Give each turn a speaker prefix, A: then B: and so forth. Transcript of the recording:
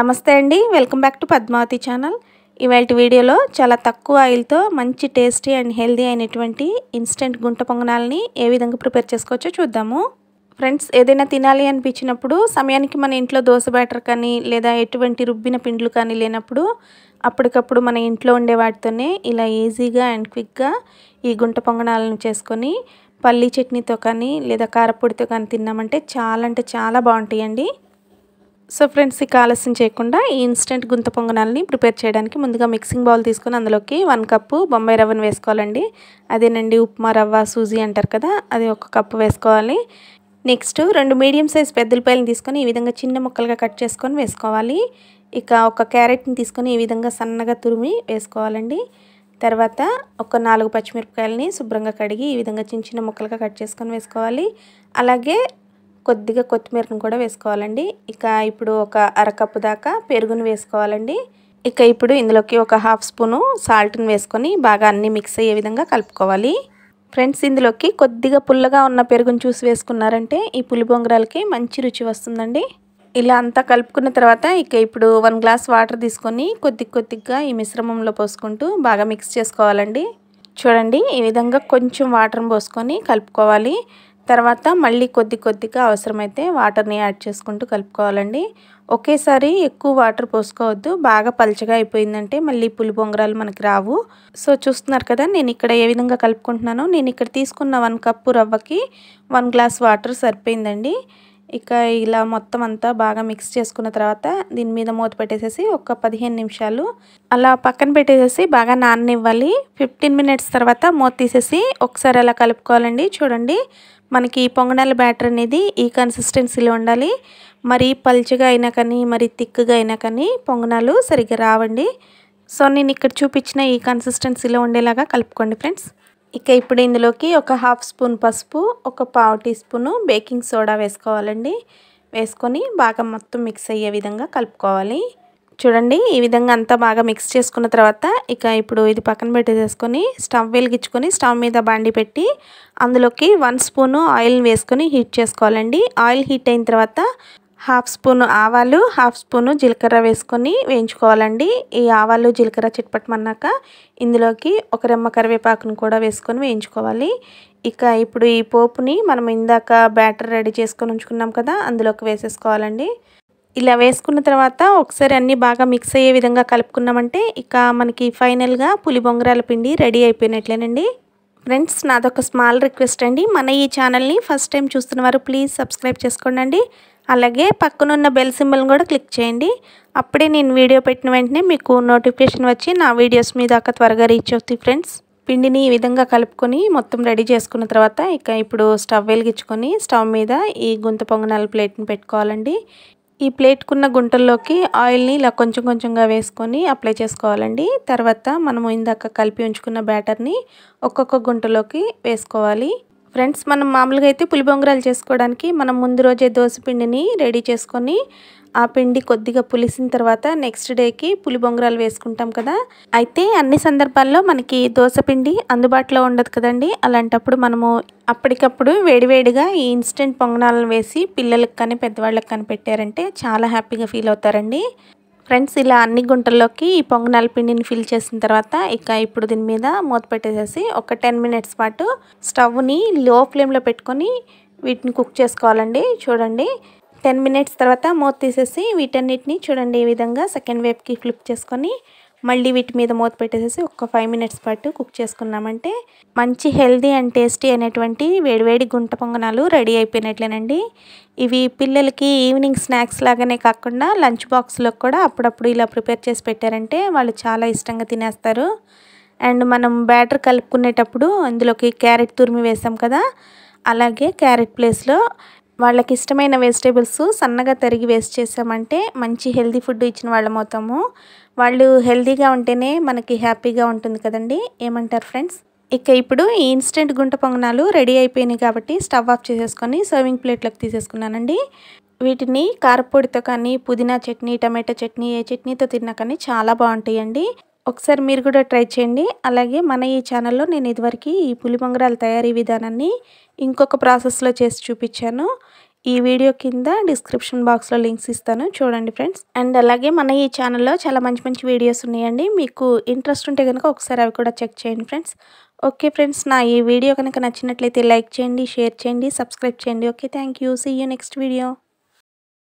A: నమస్తే అండి welcome back to Padmavati channel ఇవాళ వీడియోలో చాలా తక్కువ ఆయిల్తో మంచి టేస్టీ అండ్ హెల్దీ అయినటువంటి ఇన్స్టెంట్ గుంట పొంగనాలని ఏ విధంగా ప్రిపేర్ చేసుకోవచ్చో చూద్దాము ఫ్రెండ్స్ ఏదైనా తినాలి అనిపించినప్పుడు సమయానికి మన ఇంట్లో దోశ బ్యాటర్ కానీ లేదా ఎటువంటి రుబ్బిన పిండ్లు కానీ లేనప్పుడు అప్పటికప్పుడు మన ఇంట్లో ఉండే వాటితోనే ఇలా ఈజీగా అండ్ క్విక్గా ఈ గుంట పొంగనాలను చేసుకొని పల్లీ చట్నీతో కానీ లేదా కారపొడితో కానీ తిన్నామంటే చాలా అంటే చాలా బాగుంటాయండి సో ఫ్రెండ్స్ ఇక ఆలస్యం చేయకుండా ఈ ఇన్స్టెంట్ గుంత పొంగనాలని ప్రిపేర్ చేయడానికి ముందుగా మిక్సింగ్ బౌల్ తీసుకొని అందులోకి వన్ కప్పు బొంబాయి రవ్వను వేసుకోవాలండి అదేనండి ఉప్మా రవ్వ సూజీ అంటారు కదా అది ఒక కప్పు వేసుకోవాలి నెక్స్ట్ రెండు మీడియం సైజ్ పెద్దలపాయలను తీసుకొని ఈ విధంగా చిన్న ముక్కలుగా కట్ చేసుకొని వేసుకోవాలి ఇక ఒక క్యారెట్ని తీసుకొని ఈ విధంగా సన్నగా తురిమి వేసుకోవాలండి తర్వాత ఒక నాలుగు పచ్చిమిరపకాయలని శుభ్రంగా కడిగి ఈ విధంగా చిన్న చిన్న ముక్కలుగా కట్ చేసుకొని వేసుకోవాలి అలాగే కొద్దిగా కొత్తిమీరను కూడా వేసుకోవాలండి ఇక ఇప్పుడు ఒక అరకప్పు దాకా పెరుగును వేసుకోవాలండి ఇక ఇప్పుడు ఇందులోకి ఒక హాఫ్ స్పూను సాల్ట్ని వేసుకొని బాగా అన్నీ మిక్స్ అయ్యే విధంగా కలుపుకోవాలి ఫ్రెండ్స్ ఇందులోకి కొద్దిగా పుల్లగా ఉన్న పెరుగును చూసి వేసుకున్నారంటే ఈ పులి బొంగరాలకి మంచి రుచి వస్తుందండి ఇలా అంతా కలుపుకున్న తర్వాత ఇక ఇప్పుడు వన్ గ్లాస్ వాటర్ తీసుకొని కొద్ది కొద్దిగా ఈ మిశ్రమంలో పోసుకుంటూ బాగా మిక్స్ చేసుకోవాలండి చూడండి ఈ విధంగా కొంచెం వాటర్ పోసుకొని కలుపుకోవాలి తర్వాత మళ్ళీ కొద్ది కొద్దిగా అవసరమైతే వాటర్ని యాడ్ చేసుకుంటూ కలుపుకోవాలండి ఒకేసారి ఎక్కువ వాటర్ పోసుకోవద్దు బాగా పలచగా అయిపోయిందంటే మళ్ళీ పులి బొంగరాలు మనకి రావు సో చూస్తున్నారు కదా నేను ఇక్కడ ఏ విధంగా కలుపుకుంటున్నానో నేను ఇక్కడ తీసుకున్న వన్ కప్పు రవ్వకి వన్ గ్లాస్ వాటర్ సరిపోయిందండి ఇక ఇలా మొత్తం అంతా బాగా మిక్స్ చేసుకున్న తర్వాత దీని మీద మూత పెట్టేసేసి ఒక పదిహేను నిమిషాలు అలా పక్కన పెట్టేసేసి బాగా నాననివ్వాలి ఫిఫ్టీన్ మినిట్స్ తర్వాత మూత తీసేసి ఒకసారి అలా కలుపుకోవాలండి చూడండి మనకి పొంగనాల బ్యాటర్ అనేది ఈ కన్సిస్టెన్సీలో ఉండాలి మరి పల్చగా అయినా కానీ మరి థిక్గా అయినా కానీ పొంగనాలు సరిగ్గా రావండి సో నేను ఇక్కడ చూపించిన ఈ కన్సిస్టెన్సీలో ఉండేలాగా కలుపుకోండి ఫ్రెండ్స్ ఇక ఇప్పుడు ఇందులోకి ఒక హాఫ్ స్పూన్ పసుపు ఒక పావు టీ స్పూను బేకింగ్ సోడా వేసుకోవాలండి వేసుకొని బాగా మొత్తం మిక్స్ అయ్యే విధంగా కలుపుకోవాలి చూడండి ఈ విధంగా అంతా బాగా మిక్స్ చేసుకున్న తర్వాత ఇక ఇప్పుడు ఇది పక్కన పెట్టేసేసుకొని స్టవ్ వెలిగించుకొని స్టవ్ మీద బాండి పెట్టి అందులోకి వన్ స్పూను ఆయిల్ వేసుకొని హీట్ చేసుకోవాలండి ఆయిల్ హీట్ అయిన తర్వాత హాఫ్ స్పూన్ ఆవాలు హాఫ్ స్పూను జీలకర్ర వేసుకొని వేయించుకోవాలండి ఈ ఆవాలు జీలకర్ర చిట్పట్టమన్నాక ఇందులోకి ఒక రెమ్మ కరివేపాకును కూడా వేసుకొని వేయించుకోవాలి ఇక ఇప్పుడు ఈ పోపుని మనం ఇందాక బ్యాటర్ రెడీ చేసుకొని ఉంచుకున్నాం కదా అందులోకి వేసేసుకోవాలండి ఇలా వేసుకున్న తర్వాత ఒకసారి అన్నీ బాగా మిక్స్ అయ్యే విధంగా కలుపుకున్నామంటే ఇక మనకి ఫైనల్గా పులి బొంగరాల పిండి రెడీ అయిపోయినట్లేనండి ఫ్రెండ్స్ నాదొక స్మాల్ రిక్వెస్ట్ అండి మన ఈ ఛానల్ని ఫస్ట్ టైం చూస్తున్న వారు ప్లీజ్ సబ్స్క్రైబ్ చేసుకోండి అలాగే పక్కనున్న బెల్ సింబల్ కూడా క్లిక్ చేయండి అప్పుడే నేను వీడియో పెట్టిన వెంటనే మీకు నోటిఫికేషన్ వచ్చి నా వీడియోస్ మీ దాకా త్వరగా రీచ్ అవుతుంది ఫ్రెండ్స్ పిండిని ఈ విధంగా కలుపుకొని మొత్తం రెడీ చేసుకున్న తర్వాత ఇక ఇప్పుడు స్టవ్ వెలిగించుకొని స్టవ్ మీద ఈ గుంత పొంగనాల ప్లేట్ని పెట్టుకోవాలండి ఈ ప్లేట్కున్న గుంటల్లోకి ఆయిల్ని ఇలా కొంచెం కొంచెంగా వేసుకొని అప్లై చేసుకోవాలండి తర్వాత మనము ఇందాక కలిపి ఉంచుకున్న బ్యాటర్ని ఒక్కొక్క గుంటలోకి వేసుకోవాలి ఫ్రెండ్స్ మనం మామూలుగా అయితే పులిబొంగరాలు చేసుకోవడానికి మనం ముందు రోజే పిండిని రెడీ చేసుకొని ఆ పిండి కొద్దిగా పులిసిన తర్వాత నెక్స్ట్ డేకి పులిబొంగరాలు వేసుకుంటాం కదా అయితే అన్ని సందర్భాల్లో మనకి పిండి అందుబాటులో ఉండదు కదండి అలాంటప్పుడు మనము అప్పటికప్పుడు వేడివేడిగా ఈ ఇన్స్టెంట్ పొంగనాలను వేసి పిల్లలకు కానీ పెద్దవాళ్ళకి కానీ పెట్టారంటే చాలా హ్యాపీగా ఫీల్ అవుతారండి ఫ్రెండ్స్ ఇలా అన్ని గుంటల్లోకి ఈ పొంగనాల పిండిని ఫిల్ చేసిన తర్వాత ఇక ఇప్పుడు దీని మీద మూత పెట్టేసేసి ఒక టెన్ మినిట్స్ పాటు స్టవ్ని లో ఫ్లేమ్లో పెట్టుకొని వీటిని కుక్ చేసుకోవాలండి చూడండి టెన్ మినిట్స్ తర్వాత మూత తీసేసి వీటన్నిటిని చూడండి ఈ విధంగా సెకండ్ వేవ్కి ఫ్లిప్ చేసుకొని మళ్ళీ వీటి మీద మూత పెట్టేసేసి ఒక ఫైవ్ మినిట్స్ పాటు కుక్ చేసుకున్నామంటే మంచి హెల్దీ అండ్ టేస్టీ అనేటువంటి వేడివేడి గుంట పొంగనాలు రెడీ అయిపోయినట్లేనండి ఇవి పిల్లలకి ఈవినింగ్ స్నాక్స్ లాగానే కాకుండా లంచ్ బాక్స్లో కూడా అప్పుడప్పుడు ఇలా ప్రిపేర్ చేసి పెట్టారంటే వాళ్ళు చాలా ఇష్టంగా తినేస్తారు అండ్ మనం బ్యాటర్ కలుపుకునేటప్పుడు అందులోకి క్యారెట్ తురిమి వేసాం కదా అలాగే క్యారెట్ ప్లేస్లో వాళ్ళకి ఇష్టమైన వెజిటేబుల్స్ సన్నగా తరిగి వేస్ట్ చేసామంటే మంచి హెల్దీ ఫుడ్ ఇచ్చిన వాళ్ళం మొత్తము వాళ్ళు హెల్దీగా ఉంటేనే మనకి హ్యాపీగా ఉంటుంది కదండి ఏమంటారు ఫ్రెండ్స్ ఇక ఇప్పుడు ఈ ఇన్స్టెంట్ గుంట పొంగనాలు రెడీ అయిపోయినాయి కాబట్టి స్టవ్ ఆఫ్ చేసేసుకొని సర్వింగ్ ప్లేట్లోకి తీసేసుకున్నానండి వీటిని కారపొడితో కానీ పుదీనా చట్నీ టమాటా చట్నీ ఏ చట్నీతో తిన్నా కానీ చాలా బాగుంటాయండి ఒకసారి మీరు కూడా ట్రై చేయండి అలాగే మన ఈ ఛానల్లో నేను ఇదివరకు ఈ పులిమంగరాల తయారీ విధానాన్ని ఇంకొక ప్రాసెస్లో చేసి చూపించాను ఈ వీడియో కింద డిస్క్రిప్షన్ బాక్స్లో లింక్స్ ఇస్తాను చూడండి ఫ్రెండ్స్ అండ్ అలాగే మన ఈ ఛానల్లో చాలా మంచి మంచి వీడియోస్ ఉన్నాయండి మీకు ఇంట్రెస్ట్ ఉంటే కనుక ఒకసారి అవి కూడా చెక్ చేయండి ఫ్రెండ్స్ ఓకే ఫ్రెండ్స్ నా ఈ వీడియో కనుక నచ్చినట్లయితే లైక్ చేయండి షేర్ చేయండి సబ్స్క్రైబ్ చేయండి okay thank you see you next video